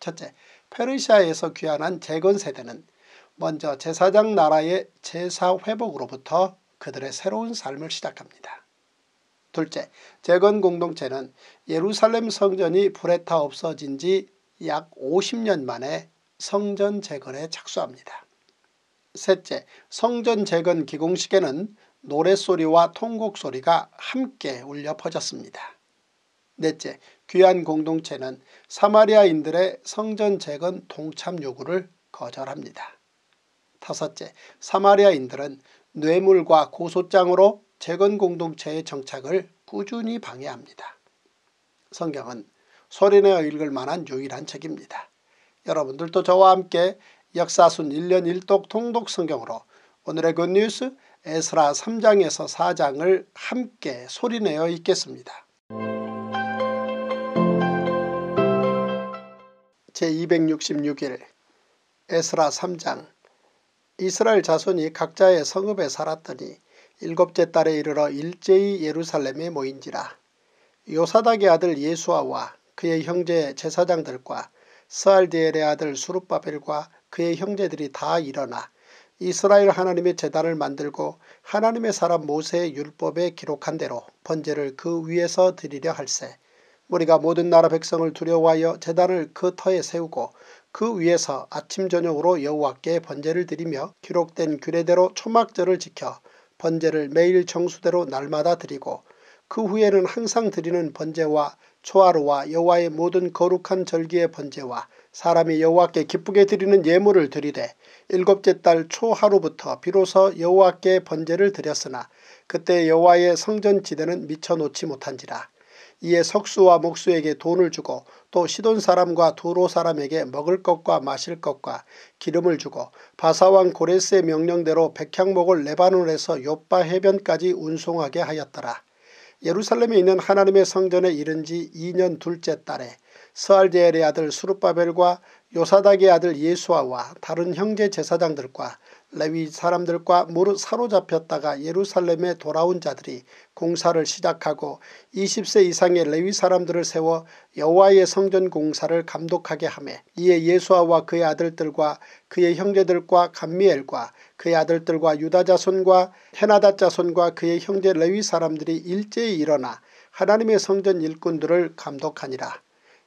첫째, 페르시아에서 귀환한 재건 세대는 먼저 제사장 나라의 제사 회복으로부터 그들의 새로운 삶을 시작합니다. 둘째, 재건 공동체는 예루살렘 성전이 불에 타 없어진 지 약 50년 만에 성전 재건에 착수합니다. 셋째, 성전 재건 기공식에는 노랫소리와 통곡소리가 함께 울려 퍼졌습니다. 넷째, 귀한 공동체는 사마리아인들의 성전 재건 동참 요구를 거절합니다. 다섯째, 사마리아인들은 뇌물과 고소장으로 재건 공동체의 정착을 꾸준히 방해합니다. 성경은 소리내어 읽을 만한 유일한 책입니다. 여러분들도 저와 함께 역사순 1년 1독 통독 성경으로 오늘의 굿뉴스 에스라 3장에서 4장을 함께 소리내어 읽겠습니다. 제266일 에스라 3장 이스라엘 자손이 각자의 성읍에 살았더니 일곱째 달에 이르러 일제히 예루살렘에 모인지라. 요사닥의 아들 예수아와 그의 형제 제사장들과 스알디엘의 아들 수룹바벨과 그의 형제들이 다 일어나 이스라엘 하나님의 재단을 만들고 하나님의 사람 모세의 율법에 기록한 대로 번제를 그 위에서 드리려 할세 우리가 모든 나라 백성을 두려워하여 재단을 그 터에 세우고 그 위에서 아침 저녁으로 여호와께 번제를 드리며 기록된 규례대로 초막절을 지켜 번제를 매일 정수대로 날마다 드리고 그 후에는 항상 드리는 번제와 초하루와 여호와의 모든 거룩한 절기의 번제와 사람이 여호와께 기쁘게 드리는 예물을 드리되 일곱째 달 초하루부터 비로소 여호와께 번제를 드렸으나 그때 여호와의 성전 지대는 미쳐 놓지 못한지라 이에 석수와 목수에게 돈을 주고 또 시돈 사람과 두로 사람에게 먹을 것과 마실 것과 기름을 주고 바사왕 고레스의 명령대로 백향목을 레바논에서 요빠 해변까지 운송하게 하였더라. 예루살렘에 있는 하나님의 성전에 이른 지 2년 둘째 달에 스알제엘의 아들 수르바벨과 요사닥의 아들 예수아와 다른 형제 제사장들과 레위 사람들과 무릇 사로잡혔다가 예루살렘에 돌아온 자들이 공사를 시작하고 20세 이상의 레위 사람들을 세워 여호와의 성전 공사를 감독하게 하매 이에 예수아와 그의 아들들과 그의 형제들과 감미엘과 그의 아들들과 유다 자손과 헤나다 자손과 그의 형제 레위 사람들이 일제히 일어나 하나님의 성전 일꾼들을 감독하니라.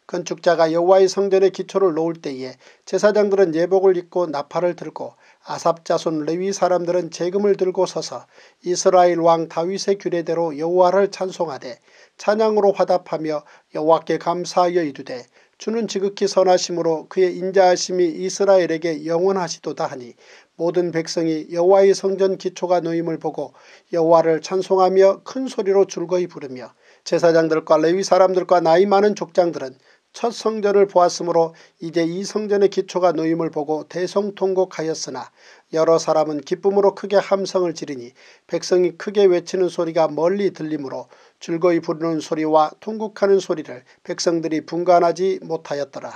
건축자가 여호와의 성전의 기초를 놓을 때에 제사장들은 예복을 입고 나팔을 들고 아삽 자손 레위 사람들은 재금을 들고 서서 이스라엘 왕 다윗의 규례대로 여호와를 찬송하되 찬양으로 화답하며 여호와께 감사하여 이르되 주는 지극히 선하심으로 그의 인자하심이 이스라엘에게 영원하시도다 하니 모든 백성이 여호와의 성전 기초가 놓임을 보고 여호와를 찬송하며 큰 소리로 줄거이 부르며 제사장들과 레위 사람들과 나이 많은 족장들은 첫 성전을 보았으므로 이제 이 성전의 기초가 놓임을 보고 대성통곡하였으나 여러 사람은 기쁨으로 크게 함성을 지르니 백성이 크게 외치는 소리가 멀리 들리므로 즐거이 부르는 소리와 통곡하는 소리를 백성들이 분간하지 못하였더라.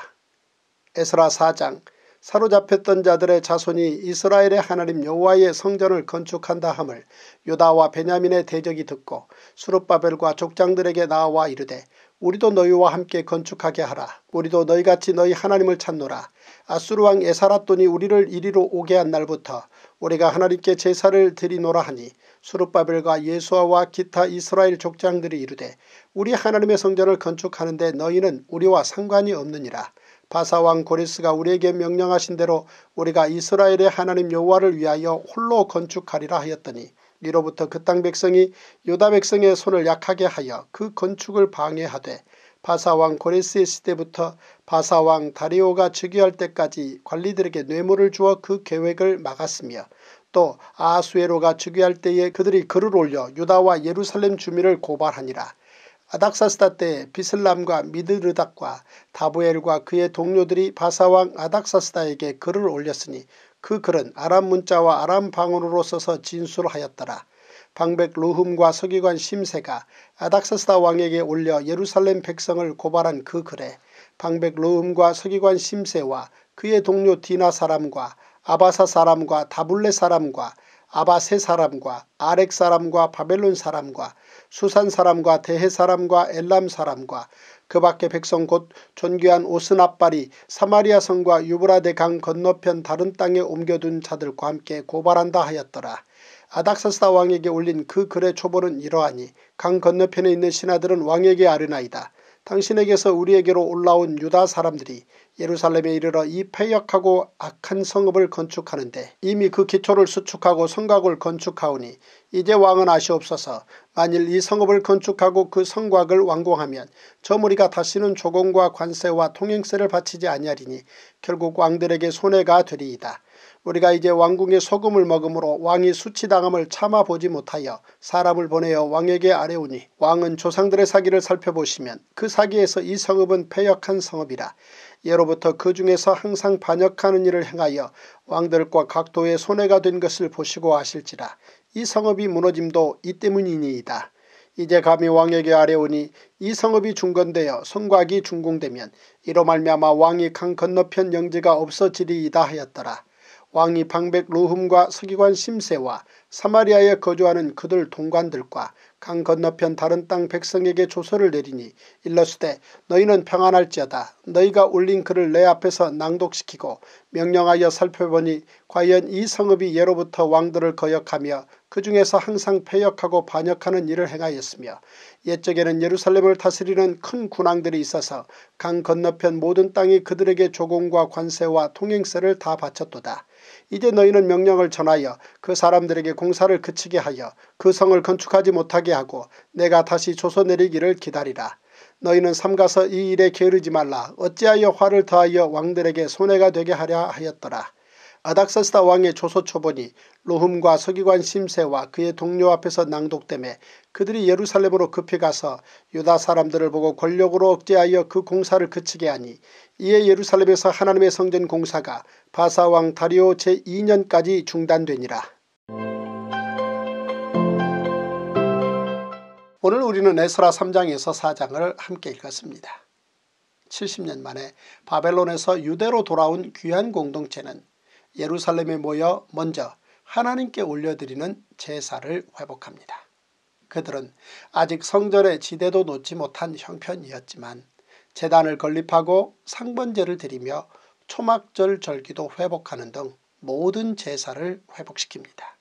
에스라 4장 사로잡혔던 자들의 자손이 이스라엘의 하나님 여호와의 성전을 건축한다 함을 유다와 베냐민의 대적이 듣고 수룹바벨과 족장들에게 나와 이르되 우리도 너희와 함께 건축하게 하라. 우리도 너희같이 너희 하나님을 찾노라. 아수르 왕 에사라돈이 우리를 이리로 오게 한 날부터 우리가 하나님께 제사를 드리노라 하니 수룹바벨과 예수아와 기타 이스라엘 족장들이 이르되 우리 하나님의 성전을 건축하는데 너희는 우리와 상관이 없느니라. 바사왕 고리스가 우리에게 명령하신 대로 우리가 이스라엘의 하나님 여호와를 위하여 홀로 건축하리라 하였더니 이로부터 그 땅 백성이 유다 백성의 손을 약하게 하여 그 건축을 방해하되 바사왕 고레스의 시대부터 바사왕 다리오가 즉위할 때까지 관리들에게 뇌물을 주어 그 계획을 막았으며 또 아수에로가 즉위할 때에 그들이 글을 올려 유다와 예루살렘 주민을 고발하니라. 아닥사스다 때 비슬람과 미드르닥과 다부엘과 그의 동료들이 바사왕 아닥사스다에게 글을 올렸으니 그 글은 아람 문자와 아람 방언으로 써서 진술하였더라. 방백 루흠과 서기관 심세가 아닥사스다 왕에게 올려 예루살렘 백성을 고발한 그 글에 방백 루흠과 서기관 심세와 그의 동료 디나 사람과 아바사 사람과 다블레 사람과 아바세 사람과 아렉 사람과 바벨론 사람과 수산 사람과 대해 사람과 엘람 사람과 그밖에 백성 곧 존귀한 오스나발이 사마리아 성과 유브라데 강 건너편 다른 땅에 옮겨둔 자들과 함께 고발한다 하였더라. 아닥사스다 왕에게 올린 그 글의 초보는 이러하니 강 건너편에 있는 신하들은 왕에게 아르나이다 당신에게서 우리에게로 올라온 유다 사람들이 예루살렘에 이르러 이폐역하고 악한 성읍을 건축하는데 이미 그 기초를 수축하고 성곽을 건축하오니 이제 왕은 아시옵소서 만일 이 성읍을 건축하고 그 성곽을 완공하면 저 무리가 다시는 조공과 관세와 통행세를 바치지 아니하리니 결국 왕들에게 손해가 되리이다. 우리가 이제 왕궁의 소금을 먹음으로 왕이 수치당함을 참아보지 못하여 사람을 보내어 왕에게 아뢰오니 왕은 조상들의 사기를 살펴보시면 그 사기에서 이 성읍은 폐역한 성읍이라 예로부터 그 중에서 항상 반역하는 일을 행하여 왕들과 각도의 손해가 된 것을 보시고 하실지라 이 성읍이 무너짐도 이 때문이니이다. 이제 감히 왕에게 아뢰오니 이 성읍이 중건되어 성곽이 중공되면 이로 말미암아 왕이 강 건너편 영지가 없어지리이다 하였더라. 왕이 방백 루흠과 서기관 심세와 사마리아에 거주하는 그들 동관들과 강 건너편 다른 땅 백성에게 조서를 내리니 일러스되 너희는 평안할지어다 너희가 올린 글을 내 앞에서 낭독시키고 명령하여 살펴보니 과연 이 성읍이 예로부터 왕들을 거역하며 그 중에서 항상 폐역하고 반역하는 일을 행하였으며 옛적에는 예루살렘을 다스리는 큰 군왕들이 있어서 강 건너편 모든 땅이 그들에게 조공과 관세와 통행세를 다 바쳤도다. 이제 너희는 명령을 전하여 그 사람들에게 공사를 그치게 하여 그 성을 건축하지 못하게 하고 내가 다시 조서 내리기를 기다리라. 너희는 삼가서 이 일에 게으르지 말라 어찌하여 화를 더하여 왕들에게 손해가 되게 하랴 하였더라. 아닥사스다 왕의 조서 초보니 로흠과 서기관 심세와 그의 동료 앞에서 낭독됨에 그들이 예루살렘으로 급히 가서 유다 사람들을 보고 권력으로 억제하여 그 공사를 그치게 하니 이에 예루살렘에서 하나님의 성전 공사가 바사왕 다리오 제2년까지 중단되니라. 오늘 우리는 에스라 3장에서 4장을 함께 읽었습니다. 70년 만에 바벨론에서 유대로 돌아온 귀한 공동체는 예루살렘에 모여 먼저 하나님께 올려드리는 제사를 회복합니다. 그들은 아직 성전의 지대도 놓지 못한 형편이었지만 재단을 건립하고 상번제를 드리며 초막절 절기도 회복하는 등 모든 제사를 회복시킵니다.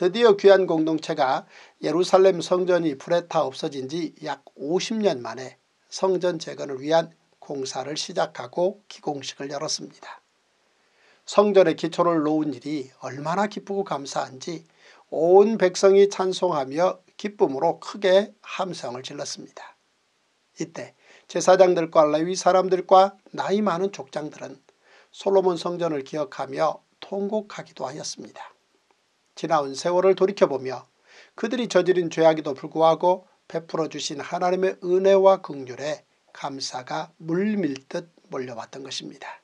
드디어 귀한 공동체가 예루살렘 성전이 불에 타 없어진 지 약 50년 만에 성전 재건을 위한 공사를 시작하고 기공식을 열었습니다. 성전의 기초를 놓은 일이 얼마나 기쁘고 감사한지 온 백성이 찬송하며 기쁨으로 크게 함성을 질렀습니다. 이때 제사장들과 레위 사람들과 나이 많은 족장들은 솔로몬 성전을 기억하며 통곡하기도 하였습니다. 지나온 세월을 돌이켜보며 그들이 저지른 죄악에도 불구하고 베풀어 주신 하나님의 은혜와 긍휼에 감사가 물밀듯 몰려왔던 것입니다.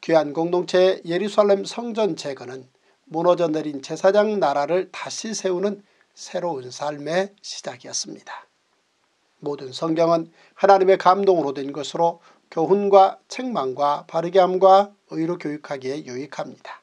귀한 공동체 예루살렘 성전 재건은 무너져 내린 제사장 나라를 다시 세우는 새로운 삶의 시작이었습니다. 모든 성경은 하나님의 감동으로 된 것으로 교훈과 책망과 바르게함과 의로 교육하기에 유익합니다.